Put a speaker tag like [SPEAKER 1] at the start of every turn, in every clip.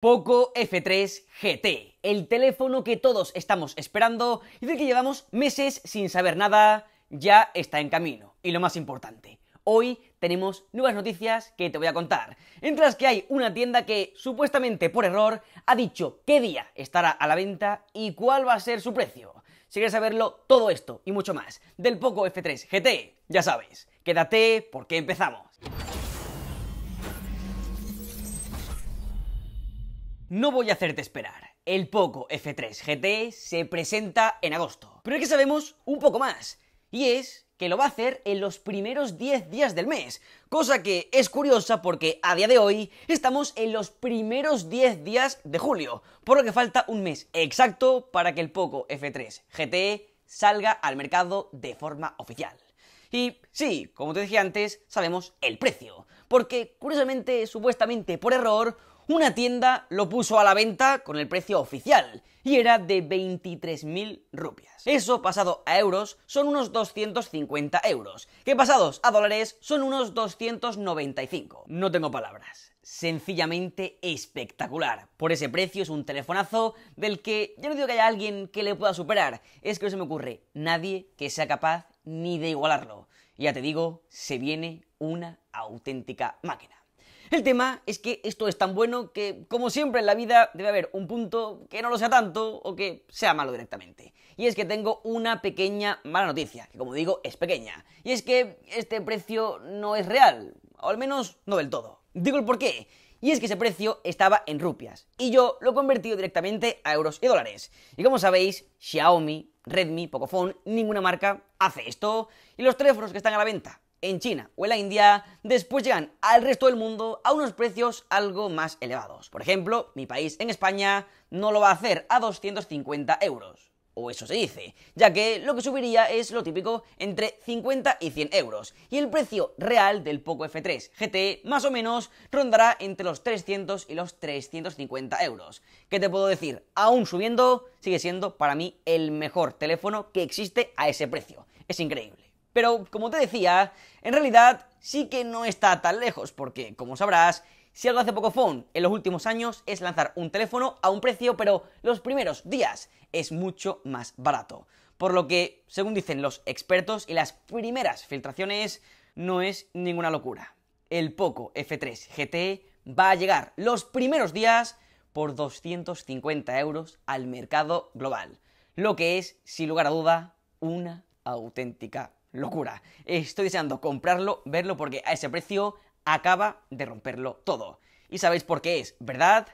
[SPEAKER 1] Poco F3 GT, el teléfono que todos estamos esperando y del que llevamos meses sin saber nada, ya está en camino. Y lo más importante, hoy tenemos nuevas noticias que te voy a contar. Entre las que hay una tienda que supuestamente por error ha dicho qué día estará a la venta y cuál va a ser su precio. Si quieres saberlo, todo esto y mucho más del Poco F3 GT, ya sabes, quédate porque empezamos. No voy a hacerte esperar. El Poco F3 GT se presenta en agosto. Pero es que sabemos un poco más. Y es que lo va a hacer en los primeros 10 días del mes. Cosa que es curiosa porque a día de hoy estamos en los primeros 10 días de julio. Por lo que falta un mes exacto para que el Poco F3 GT salga al mercado de forma oficial. Y sí, como te dije antes, sabemos el precio, porque curiosamente, supuestamente por error, una tienda lo puso a la venta con el precio oficial y era de 23.000 rupias. Eso pasado a euros son unos 250 euros, que pasados a dólares son unos 295. No tengo palabras. Sencillamente espectacular. Por ese precio es un telefonazo del que yo no digo que haya alguien que le pueda superar, es que no se me ocurre nadie que sea capaz ni de igualarlo. Ya te digo, se viene una auténtica máquina. El tema es que esto es tan bueno que, como siempre en la vida, debe haber un punto que no lo sea tanto o que sea malo directamente. Y es que tengo una pequeña mala noticia, que como digo es pequeña. Y es que este precio no es real, o al menos no del todo. Digo el por qué. Y es que ese precio estaba en rupias. Y yo lo he convertido directamente a euros y dólares. Y como sabéis, Xiaomi, Redmi, Pocophone, ninguna marca hace esto. Y los teléfonos que están a la venta en China o en la India, después llegan al resto del mundo a unos precios algo más elevados. Por ejemplo, mi país en España no lo va a hacer a 250 euros. O eso se dice, ya que lo que subiría es lo típico entre 50 y 100 euros, y el precio real del Poco F3 GT más o menos rondará entre los 300 y los 350 euros. ¿Qué te puedo decir? Aún subiendo, sigue siendo para mí el mejor teléfono que existe a ese precio. Es increíble. Pero como te decía, en realidad sí que no está tan lejos, porque como sabrás, si algo hace poco Phone en los últimos años es lanzar un teléfono a un precio, pero los primeros días es mucho más barato. Por lo que, según dicen los expertos y las primeras filtraciones, no es ninguna locura. El Poco F3 GT va a llegar los primeros días por 250 euros al mercado global, lo que es, sin lugar a duda, una auténtica locura. Estoy deseando comprarlo, verlo, porque a ese precio acaba de romperlo todo. Y sabéis por qué es, ¿verdad?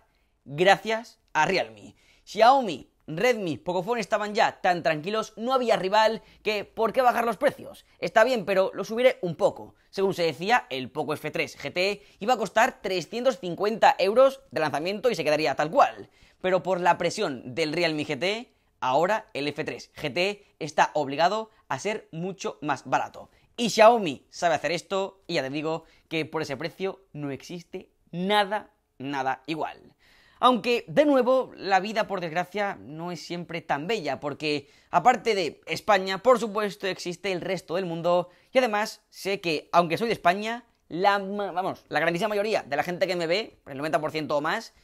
[SPEAKER 1] Gracias a Realme. Xiaomi, Redmi, Pocophone estaban ya tan tranquilos, no había rival que ¿por qué bajar los precios? Está bien, pero lo subiré un poco. Según se decía, el Poco F3 GT iba a costar 350 euros de lanzamiento y se quedaría tal cual. Pero por la presión del Realme GT, Ahora el F3 GT e está obligado a ser mucho más barato. Y Xiaomi sabe hacer esto y ya te digo que por ese precio no existe nada, nada igual. Aunque, de nuevo, la vida, por desgracia, no es siempre tan bella, porque aparte de España, por supuesto, existe el resto del mundo, y además sé que, aunque soy de España, la, vamos, la grandísima mayoría de la gente que me ve, el 90% o más,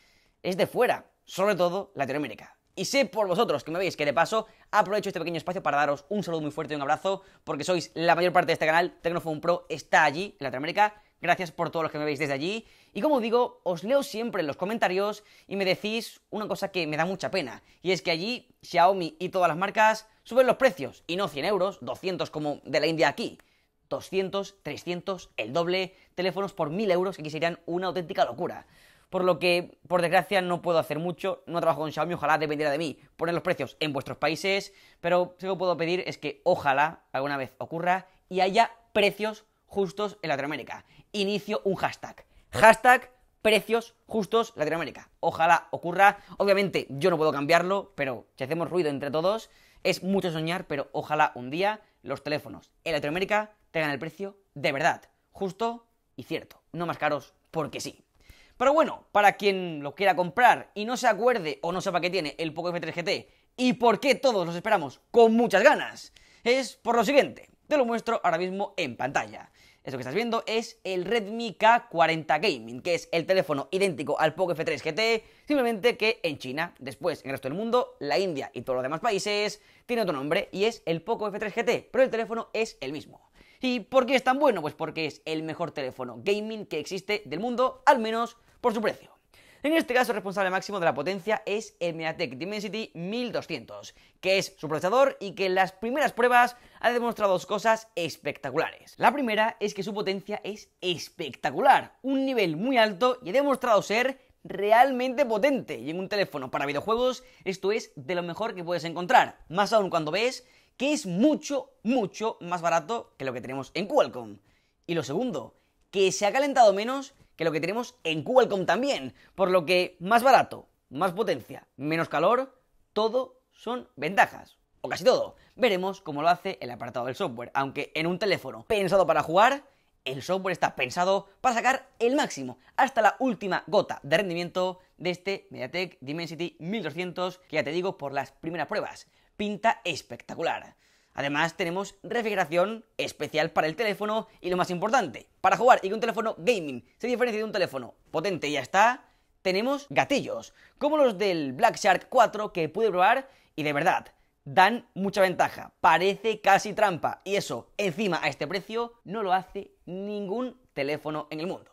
[SPEAKER 1] es de fuera, sobre todo Latinoamérica. Y sé por vosotros que me veis que de paso aprovecho este pequeño espacio para daros un saludo muy fuerte y un abrazo, porque sois la mayor parte de este canal. Tecnofone Pro está allí, en Latinoamérica. Gracias por todos los que me veis desde allí. Y como digo, os leo siempre en los comentarios y me decís una cosa que me da mucha pena. Y es que allí Xiaomi y todas las marcas suben los precios. Y no 100 euros, 200 como de la India aquí. 200, 300, el doble, teléfonos por 1000 euros que serían una auténtica locura por lo que, por desgracia, no puedo hacer mucho, no trabajo con Xiaomi, ojalá dependiera de mí poner los precios en vuestros países, pero lo que puedo pedir es que ojalá alguna vez ocurra y haya precios justos en Latinoamérica. Inicio un hashtag. Hashtag precios justos Latinoamérica. Ojalá ocurra. Obviamente yo no puedo cambiarlo, pero si hacemos ruido entre todos, es mucho soñar, pero ojalá un día los teléfonos en Latinoamérica tengan el precio de verdad, justo y cierto. No más caros porque sí. Pero bueno, para quien lo quiera comprar y no se acuerde o no sepa que tiene el Poco F3 GT y por qué todos los esperamos con muchas ganas, es por lo siguiente. Te lo muestro ahora mismo en pantalla. Esto que estás viendo es el Redmi K40 Gaming, que es el teléfono idéntico al Poco F3 GT, simplemente que en China, después en el resto del mundo, la India y todos los demás países, tiene otro nombre y es el Poco F3 GT, pero el teléfono es el mismo. ¿Y por qué es tan bueno? Pues porque es el mejor teléfono gaming que existe del mundo, al menos por su precio. En este caso, el responsable máximo de la potencia es el MediaTek Dimensity 1200, que es su procesador y que en las primeras pruebas ha demostrado dos cosas espectaculares. La primera es que su potencia es espectacular, un nivel muy alto y ha demostrado ser realmente potente. Y en un teléfono para videojuegos esto es de lo mejor que puedes encontrar, más aún cuando ves que es mucho, mucho más barato que lo que tenemos en Qualcomm. Y lo segundo, que se ha calentado menos que lo que tenemos en Qualcomm también, por lo que más barato, más potencia, menos calor, todo son ventajas. O casi todo. Veremos cómo lo hace el apartado del software, aunque en un teléfono pensado para jugar, el software está pensado para sacar el máximo, hasta la última gota de rendimiento de este MediaTek Dimensity 1200, que ya te digo por las primeras pruebas pinta espectacular. Además tenemos refrigeración especial para el teléfono y lo más importante, para jugar y que un teléfono gaming se diferencie de un teléfono potente y ya está, tenemos gatillos, como los del Black Shark 4 que pude probar y de verdad, dan mucha ventaja, parece casi trampa y eso, encima a este precio, no lo hace ningún teléfono en el mundo.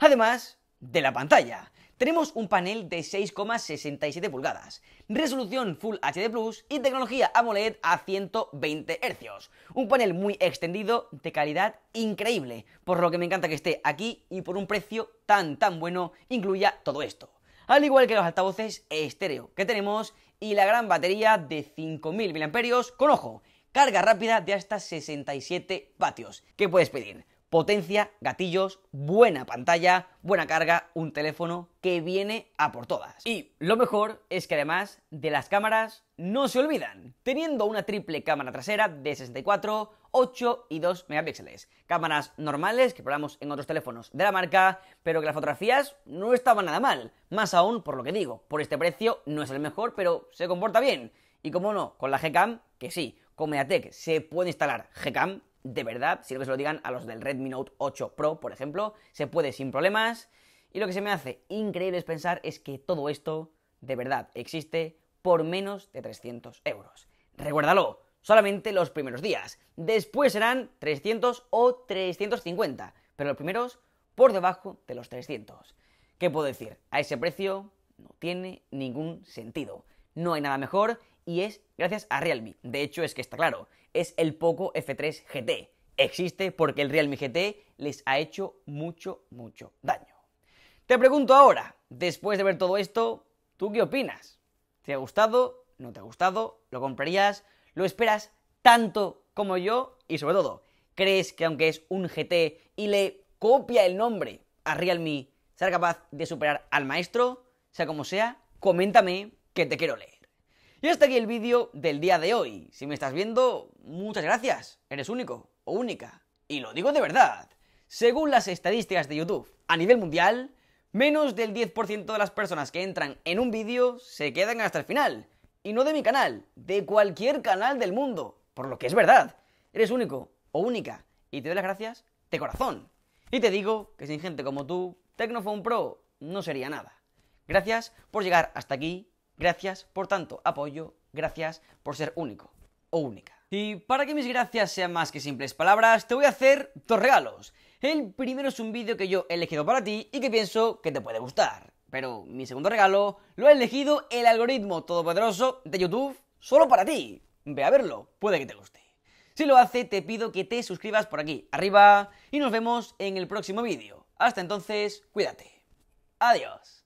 [SPEAKER 1] Además de la pantalla, tenemos un panel de 6,67 pulgadas, resolución Full HD Plus y tecnología AMOLED a 120 Hz. Un panel muy extendido, de calidad increíble, por lo que me encanta que esté aquí y por un precio tan tan bueno incluya todo esto. Al igual que los altavoces estéreo que tenemos y la gran batería de 5000 mAh con ojo, carga rápida de hasta 67 vatios. que puedes pedir? potencia, gatillos, buena pantalla, buena carga, un teléfono que viene a por todas. Y lo mejor es que además de las cámaras no se olvidan, teniendo una triple cámara trasera de 64, 8 y 2 megapíxeles. Cámaras normales que probamos en otros teléfonos de la marca, pero que las fotografías no estaban nada mal. Más aún por lo que digo, por este precio no es el mejor, pero se comporta bien. Y como no, con la Gcam, que sí, con Mediatek se puede instalar Gcam, de verdad, si que se lo digan a los del Redmi Note 8 Pro, por ejemplo, se puede sin problemas. Y lo que se me hace increíble es pensar es que todo esto, de verdad, existe por menos de 300 euros. Recuérdalo, solamente los primeros días. Después serán 300 o 350, pero los primeros por debajo de los 300. ¿Qué puedo decir? A ese precio no tiene ningún sentido. No hay nada mejor y es gracias a Realme. De hecho, es que está claro, es el Poco F3 GT. Existe porque el Realme GT les ha hecho mucho, mucho daño. Te pregunto ahora, después de ver todo esto, ¿tú qué opinas? ¿Te ha gustado? ¿No te ha gustado? ¿Lo comprarías? ¿Lo esperas tanto como yo? Y sobre todo, ¿crees que aunque es un GT y le copia el nombre a Realme, será capaz de superar al maestro? Sea como sea, coméntame que te quiero leer. Y hasta aquí el vídeo del día de hoy. Si me estás viendo, muchas gracias. Eres único o única. Y lo digo de verdad. Según las estadísticas de YouTube, a nivel mundial, menos del 10% de las personas que entran en un vídeo se quedan hasta el final. Y no de mi canal, de cualquier canal del mundo. Por lo que es verdad. Eres único o única. Y te doy las gracias de corazón. Y te digo que sin gente como tú, Tecnophone Pro no sería nada. Gracias por llegar hasta aquí Gracias por tanto apoyo, gracias por ser único o única. Y para que mis gracias sean más que simples palabras, te voy a hacer dos regalos. El primero es un vídeo que yo he elegido para ti y que pienso que te puede gustar. Pero mi segundo regalo lo ha elegido el algoritmo todopoderoso de YouTube solo para ti. Ve a verlo, puede que te guste. Si lo hace, te pido que te suscribas por aquí arriba y nos vemos en el próximo vídeo. Hasta entonces, cuídate. Adiós.